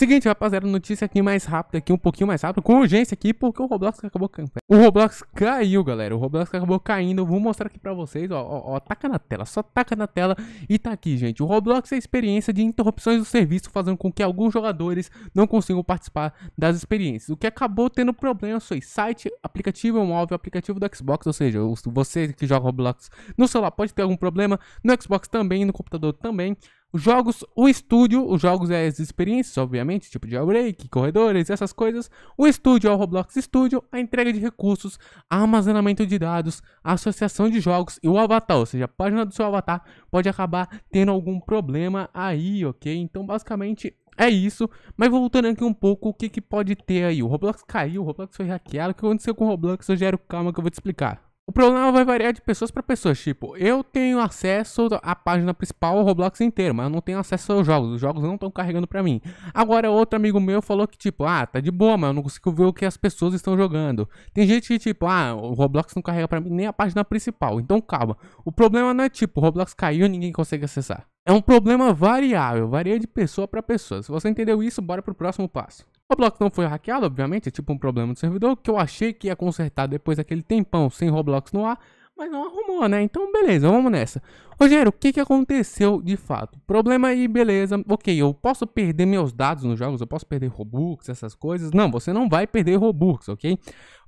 Seguinte, rapaziada, notícia aqui mais rápida, aqui um pouquinho mais rápido, com urgência aqui, porque o Roblox acabou caindo. O Roblox caiu, galera. O Roblox acabou caindo. Eu vou mostrar aqui pra vocês, ó, ó, ó, taca na tela, só taca na tela e tá aqui, gente. O Roblox é a experiência de interrupções do serviço, fazendo com que alguns jogadores não consigam participar das experiências. O que acabou tendo problemas foi site, aplicativo móvel, aplicativo do Xbox, ou seja, você que joga Roblox no celular pode ter algum problema, no Xbox também, no computador também. Os jogos, o estúdio, os jogos é as experiências, obviamente, tipo de break, corredores, essas coisas. O estúdio é o Roblox Studio, a entrega de recursos, armazenamento de dados, associação de jogos e o avatar, ou seja, a página do seu avatar pode acabar tendo algum problema aí, ok? Então, basicamente, é isso, mas voltando aqui um pouco, o que, que pode ter aí? O Roblox caiu, o Roblox foi hackeado, o que aconteceu com o Roblox? Eu gero calma que eu vou te explicar. O problema vai variar de pessoas para pessoas. Tipo, eu tenho acesso à página principal do Roblox inteiro, mas eu não tenho acesso aos jogos. Os jogos não estão carregando para mim. Agora, outro amigo meu falou que, tipo, ah, tá de boa, mas eu não consigo ver o que as pessoas estão jogando. Tem gente que, tipo, ah, o Roblox não carrega para mim nem a página principal. Então, calma. O problema não é, tipo, o Roblox caiu e ninguém consegue acessar. É um problema variável, varia de pessoa para pessoa. Se você entendeu isso, bora pro próximo passo. Roblox não foi hackeado, obviamente, é tipo um problema do servidor que eu achei que ia consertar depois daquele tempão sem Roblox no ar, mas não arrumou, né? Então, beleza, vamos nessa. Rogério, o que, que aconteceu de fato? Problema aí, beleza. Ok, eu posso perder meus dados nos jogos, eu posso perder Robux, essas coisas. Não, você não vai perder Robux, ok?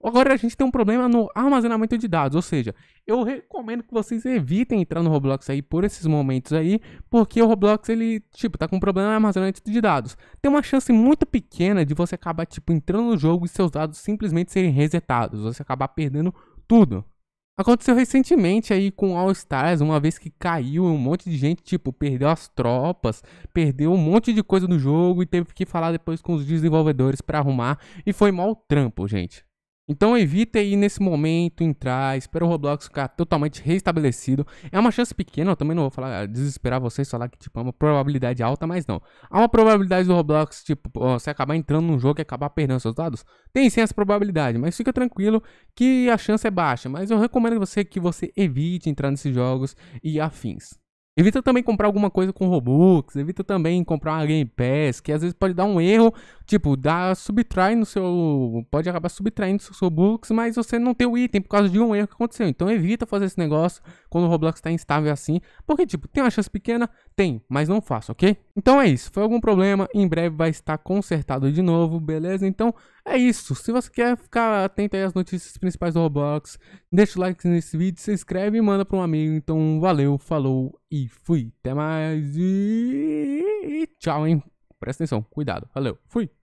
Agora a gente tem um problema no armazenamento de dados, ou seja, eu recomendo que vocês evitem entrar no Roblox aí por esses momentos aí, porque o Roblox ele, tipo, tá com um problema no armazenamento de dados. Tem uma chance muito pequena de você acabar, tipo, entrando no jogo e seus dados simplesmente serem resetados, você acabar perdendo tudo, Aconteceu recentemente aí com All Stars, uma vez que caiu um monte de gente, tipo, perdeu as tropas, perdeu um monte de coisa no jogo e teve que falar depois com os desenvolvedores para arrumar e foi mal trampo, gente. Então evite aí nesse momento entrar, espera o Roblox ficar totalmente restabelecido. É uma chance pequena, eu também não vou falar desesperar vocês, falar que tipo, é uma probabilidade alta, mas não. Há uma probabilidade do Roblox, tipo, você acabar entrando num jogo e acabar perdendo seus dados? Tem sim essa probabilidade, mas fica tranquilo que a chance é baixa. Mas eu recomendo você que você evite entrar nesses jogos e afins. Evita também comprar alguma coisa com Robux, evita também comprar uma Game Pass, que às vezes pode dar um erro, tipo, dá, subtrai no seu, pode acabar subtraindo seus Robux, mas você não tem o item por causa de um erro que aconteceu. Então evita fazer esse negócio quando o Roblox está instável assim, porque tipo, tem uma chance pequena? Tem, mas não faça, ok? Então é isso, foi algum problema, em breve vai estar consertado de novo, beleza? Então é isso, se você quer ficar atento aí às notícias principais do Roblox, deixa o like nesse vídeo, se inscreve e manda para um amigo. Então valeu, falou e fui, até mais e, e tchau, hein? Presta atenção, cuidado, valeu, fui!